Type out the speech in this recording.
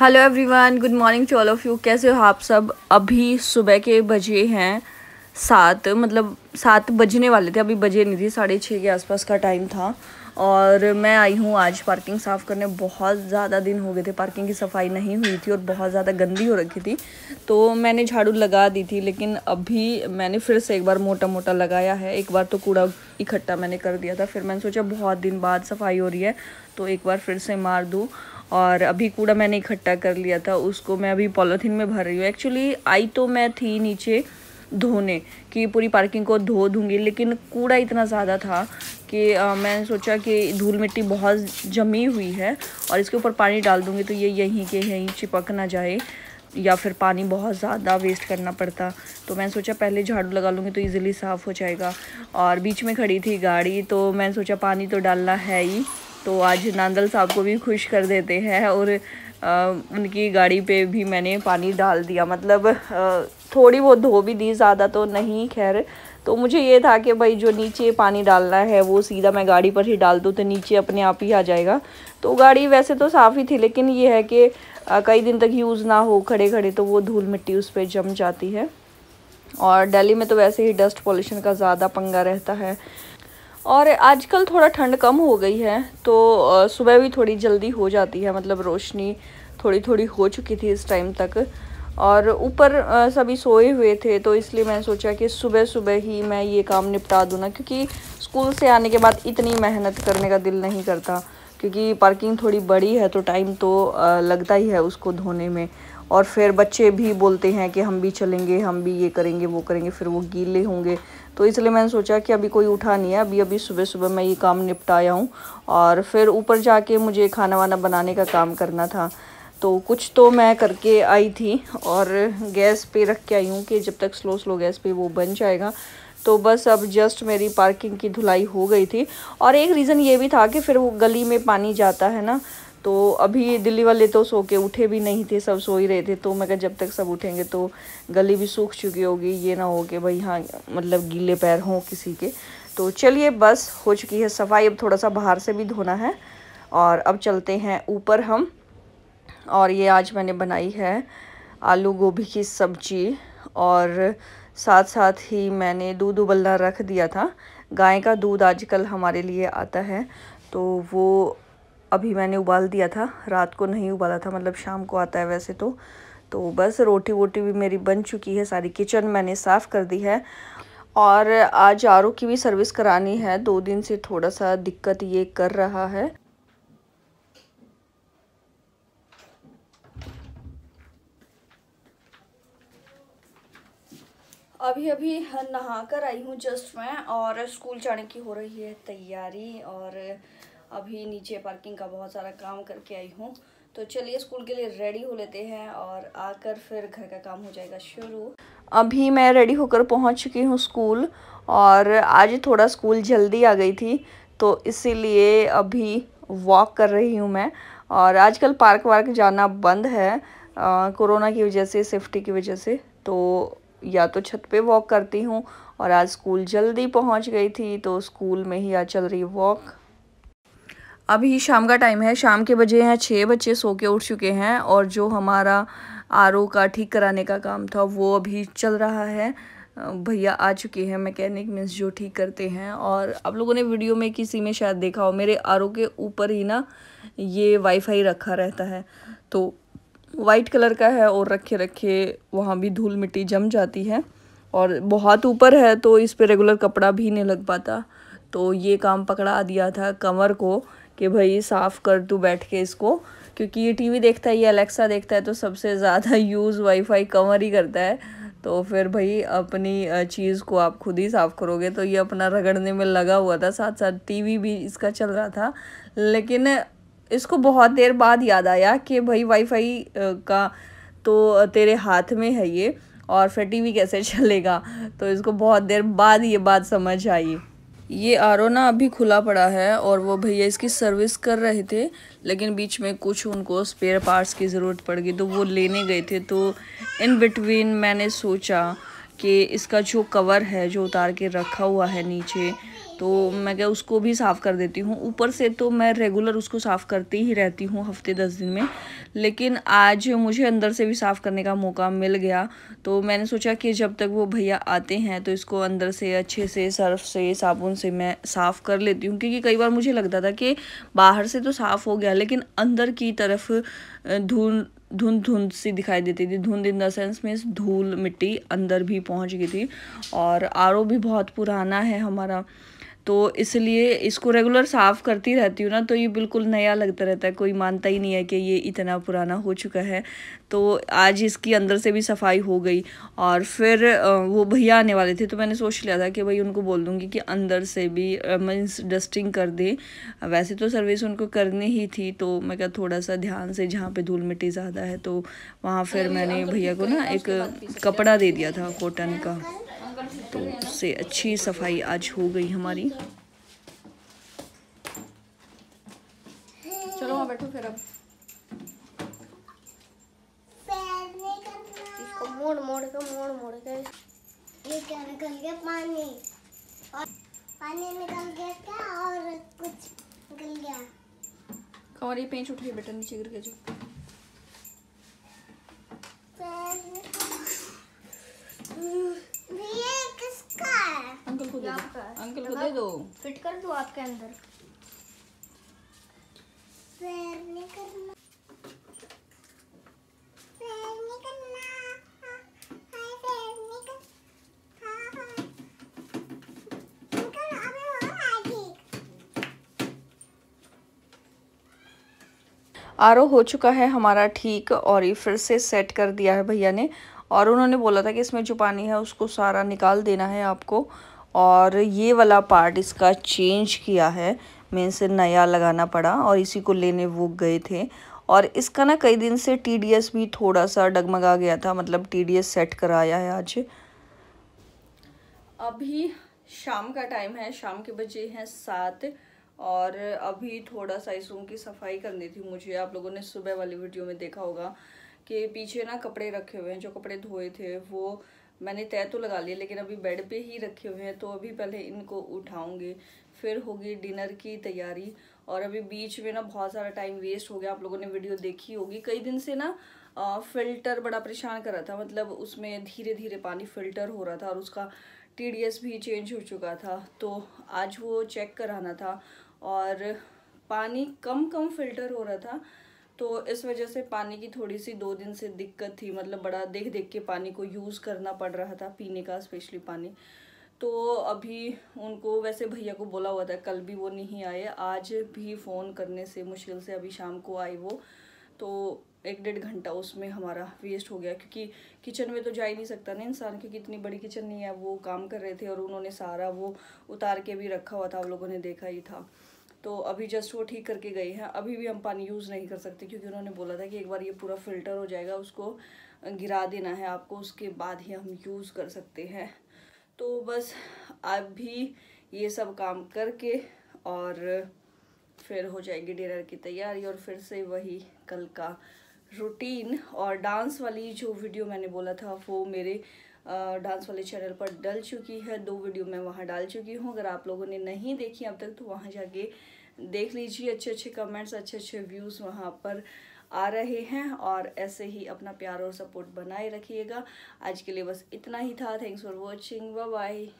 hello everyone good morning to all of you कैसे हो आप सब अभी सुबह के बजे हैं सात मतलब सात बजने वाले थे अभी बजे नहीं थे साढ़े छः के आसपास का टाइम था और मैं आई हूँ आज पार्किंग साफ़ करने बहुत ज़्यादा दिन हो गए थे पार्किंग की सफाई नहीं हुई थी और बहुत ज़्यादा गंदी हो रखी थी तो मैंने झाड़ू लगा दी थी लेकिन अभी मैंने फिर से एक बार मोटा मोटा लगाया है एक बार तो कूड़ा इकट्ठा मैंने कर दिया था फिर मैंने सोचा बहुत दिन बाद सफाई हो रही है तो एक बार फिर से मार दूँ और अभी कूड़ा मैंने इकट्ठा कर लिया था उसको मैं अभी पॉलीथीन में भर रही हूँ एक्चुअली आई तो मैं थी नीचे धोने कि पूरी पार्किंग को धो दूंगी लेकिन कूड़ा इतना ज़्यादा था कि आ, मैं सोचा कि धूल मिट्टी बहुत जमी हुई है और इसके ऊपर पानी डाल दूंगी तो ये यहीं के यहीं चिपक ना जाए या फिर पानी बहुत ज़्यादा वेस्ट करना पड़ता तो मैंने सोचा पहले झाड़ू लगा लूँगी तो ईज़िली साफ़ हो जाएगा और बीच में खड़ी थी गाड़ी तो मैंने सोचा पानी तो डालना है ही तो आज नांदल साहब को भी खुश कर देते हैं और आ, उनकी गाड़ी पे भी मैंने पानी डाल दिया मतलब आ, थोड़ी बहुत धो भी दी ज़्यादा तो नहीं खैर तो मुझे ये था कि भाई जो नीचे पानी डालना है वो सीधा मैं गाड़ी पर ही डाल दूँ तो नीचे अपने आप ही आ जाएगा तो गाड़ी वैसे तो साफ़ ही थी लेकिन ये है कि कई दिन तक यूज़ ना हो खड़े खड़े तो वो धूल मिट्टी उस पर जम जाती है और दिल्ली में तो वैसे ही डस्ट पॉल्यूशन का ज़्यादा पंगा रहता है और आजकल थोड़ा ठंड कम हो गई है तो सुबह भी थोड़ी जल्दी हो जाती है मतलब रोशनी थोड़ी थोड़ी हो चुकी थी इस टाइम तक और ऊपर सभी सोए हुए थे तो इसलिए मैंने सोचा कि सुबह सुबह ही मैं ये काम निपटा दूँ ना क्योंकि स्कूल से आने के बाद इतनी मेहनत करने का दिल नहीं करता क्योंकि पार्किंग थोड़ी बड़ी है तो टाइम तो लगता ही है उसको धोने में और फिर बच्चे भी बोलते हैं कि हम भी चलेंगे हम भी ये करेंगे वो करेंगे फिर वो गीले होंगे तो इसलिए मैंने सोचा कि अभी कोई उठा नहीं है अभी अभी सुबह सुबह मैं ये काम निपटाया हूँ और फिर ऊपर जाके मुझे खाना वाना बनाने का काम करना था तो कुछ तो मैं करके आई थी और गैस पे रख के आई हूँ कि जब तक स्लो स्लो गैस पे वो बन जाएगा तो बस अब जस्ट मेरी पार्किंग की धुलाई हो गई थी और एक रीज़न ये भी था कि फिर वो गली में पानी जाता है ना तो अभी दिल्ली वाले तो सो के उठे भी नहीं थे सब सो ही रहे थे तो मैं कहा जब तक सब उठेंगे तो गली भी सूख चुकी होगी ये ना हो कि भाई हाँ मतलब गीले पैर हों किसी के तो चलिए बस हो चुकी है सफाई अब थोड़ा सा बाहर से भी धोना है और अब चलते हैं ऊपर हम और ये आज मैंने बनाई है आलू गोभी की सब्जी और साथ साथ ही मैंने दूध उबलना रख दिया था गाय का दूध आजकल हमारे लिए आता है तो वो अभी मैंने उबाल दिया था रात को नहीं उबाला था मतलब शाम को आता है वैसे तो तो बस रोटी वोटी भी मेरी बन चुकी है सारी किचन मैंने साफ़ कर दी है और आज आर की भी सर्विस करानी है दो दिन से थोड़ा सा दिक्कत ये कर रहा है अभी अभी नहा कर आई हूँ जस्ट मैं और स्कूल जाने की हो रही है तैयारी और अभी नीचे पार्किंग का बहुत सारा काम करके आई हूँ तो चलिए स्कूल के लिए रेडी हो लेते हैं और आकर फिर घर का काम हो जाएगा शुरू अभी मैं रेडी होकर पहुँच चुकी हूँ स्कूल और आज थोड़ा स्कूल जल्दी आ गई थी तो इसीलिए अभी वॉक कर रही हूँ मैं और आजकल पार्क वार्क जाना बंद है कोरोना की वजह से सेफ्टी की वजह से तो या तो छत पे वॉक करती हूँ और आज स्कूल जल्दी पहुँच गई थी तो स्कूल में ही आज चल रही वॉक अभी शाम का टाइम है शाम के बजे हैं छः बच्चे सो के उठ चुके हैं और जो हमारा आर का ठीक कराने का काम था वो अभी चल रहा है भैया आ चुके हैं मैकेनिक मीन्स जो ठीक करते हैं और आप लोगों ने वीडियो में किसी में शायद देखा हो मेरे आर के ऊपर ही ना ये वाईफाई रखा रहता है तो वाइट कलर का है और रखे रखे वहाँ भी धूल मिट्टी जम जाती है और बहुत ऊपर है तो इस पर रेगुलर कपड़ा भी नहीं लग पाता तो ये काम पकड़ा दिया था कमर को कि भाई साफ़ कर तू बैठ के इसको क्योंकि ये टीवी देखता है ये अलेक्सा देखता है तो सबसे ज़्यादा यूज़ वाईफाई कवर ही करता है तो फिर भाई अपनी चीज़ को आप खुद ही साफ़ करोगे तो ये अपना रगड़ने में लगा हुआ था साथ साथ टीवी भी इसका चल रहा था लेकिन इसको बहुत देर बाद याद आया कि भाई वाईफाई का तो तेरे हाथ में है ये और फिर टीवी कैसे चलेगा तो इसको बहुत देर बाद ये बात समझ आई ये आर ना अभी खुला पड़ा है और वो भैया इसकी सर्विस कर रहे थे लेकिन बीच में कुछ उनको स्पेयर पार्ट्स की ज़रूरत पड़ गई तो वो लेने गए थे तो इन बिटवीन मैंने सोचा कि इसका जो कवर है जो उतार के रखा हुआ है नीचे तो मैं क्या उसको भी साफ़ कर देती हूँ ऊपर से तो मैं रेगुलर उसको साफ़ करती ही रहती हूँ हफ्ते दस दिन में लेकिन आज मुझे अंदर से भी साफ़ करने का मौका मिल गया तो मैंने सोचा कि जब तक वो भैया आते हैं तो इसको अंदर से अच्छे से सर्फ से साबुन से मैं साफ़ कर लेती हूँ क्योंकि कई बार मुझे लगता था कि बाहर से तो साफ़ हो गया लेकिन अंदर की तरफ धूल धुंध धुंध सी दिखाई देती थी धुंध इन द सेंस में धूल मिट्टी अंदर भी पहुंच गई थी और आर भी बहुत पुराना है हमारा तो इसलिए इसको रेगुलर साफ़ करती रहती हूँ ना तो ये बिल्कुल नया लगता रहता है कोई मानता ही नहीं है कि ये इतना पुराना हो चुका है तो आज इसकी अंदर से भी सफाई हो गई और फिर वो भैया आने वाले थे तो मैंने सोच लिया था कि भाई उनको बोल दूँगी कि अंदर से भी मीन्स डस्टिंग कर दे वैसे तो सर्विस उनको करनी ही थी तो मैं क्या थोड़ा सा ध्यान से जहाँ पर धूल मिट्टी ज़्यादा है तो वहाँ फिर मैंने भैया को ना एक कपड़ा दे दिया था कॉटन का तो उससे अच्छी सफाई आज हो गई हमारी चलो बैठो फिर अब मोड़ मोड़ मोड़ मोड़ के ये क्या निकल गया पानी और पानी निकल गया क्या और कुछ निकल गया ये पेंच उठाई बेटा नीचे गिर जो किसका है अंकल को दे दो अंकल को दे दो फिट कर दो आपके अंदर पैर नहीं करना हाँ, हाँ, हाँ, आर हो चुका है हमारा ठीक और ये फिर से सेट कर दिया है भैया ने और उन्होंने बोला था कि इसमें जो पानी है उसको सारा निकाल देना है आपको और ये वाला पार्ट इसका चेंज किया है से नया लगाना पड़ा और इसी को लेने वो गए थे और इसका ना कई दिन से टी भी थोड़ा सा डगमगा गया था मतलब टी सेट कराया है आज अभी शाम का टाइम है शाम के बजे हैं सात और अभी थोड़ा सा इस रूम की सफाई करनी थी मुझे आप लोगों ने सुबह वाली वीडियो में देखा होगा के पीछे ना कपड़े रखे हुए हैं जो कपड़े धोए थे वो मैंने तय तो लगा लिए लेकिन अभी बेड पे ही रखे हुए हैं तो अभी पहले इनको उठाऊंगी फिर होगी डिनर की तैयारी और अभी बीच में ना बहुत सारा टाइम वेस्ट हो गया आप लोगों ने वीडियो देखी होगी कई दिन से ना फ़िल्टर बड़ा परेशान कर रहा था मतलब उसमें धीरे धीरे पानी फ़िल्टर हो रहा था और उसका टी भी चेंज हो चुका था तो आज वो चेक कराना था और पानी कम कम फिल्टर हो रहा था तो इस वजह से पानी की थोड़ी सी दो दिन से दिक्कत थी मतलब बड़ा देख देख के पानी को यूज़ करना पड़ रहा था पीने का स्पेशली पानी तो अभी उनको वैसे भैया को बोला हुआ था कल भी वो नहीं आए आज भी फ़ोन करने से मुश्किल से अभी शाम को आई वो तो एक डेढ़ घंटा उसमें हमारा वेस्ट हो गया क्योंकि किचन में तो जा ही नहीं सकता ना इंसान क्योंकि इतनी बड़ी किचन नहीं है वो काम कर रहे थे और उन्होंने सारा वो उतार के भी रखा हुआ था आप लोगों ने देखा ही था तो अभी जस्ट वो ठीक करके गई है अभी भी हम पानी यूज़ नहीं कर सकते क्योंकि उन्होंने बोला था कि एक बार ये पूरा फिल्टर हो जाएगा उसको गिरा देना है आपको उसके बाद ही हम यूज़ कर सकते हैं तो बस अभी ये सब काम करके और फिर हो जाएगी डिनर की तैयारी और फिर से वही कल का रूटीन और डांस वाली जो वीडियो मैंने बोला था वो मेरे डांस वाले चैनल पर डल चुकी है दो वीडियो मैं वहाँ डाल चुकी हूँ अगर आप लोगों ने नहीं देखी अब तक तो वहाँ जाके देख लीजिए अच्छे अच्छे कमेंट्स अच्छे अच्छे व्यूज़ वहाँ पर आ रहे हैं और ऐसे ही अपना प्यार और सपोर्ट बनाए रखिएगा आज के लिए बस इतना ही था थैंक्स फॉर वॉचिंग बाय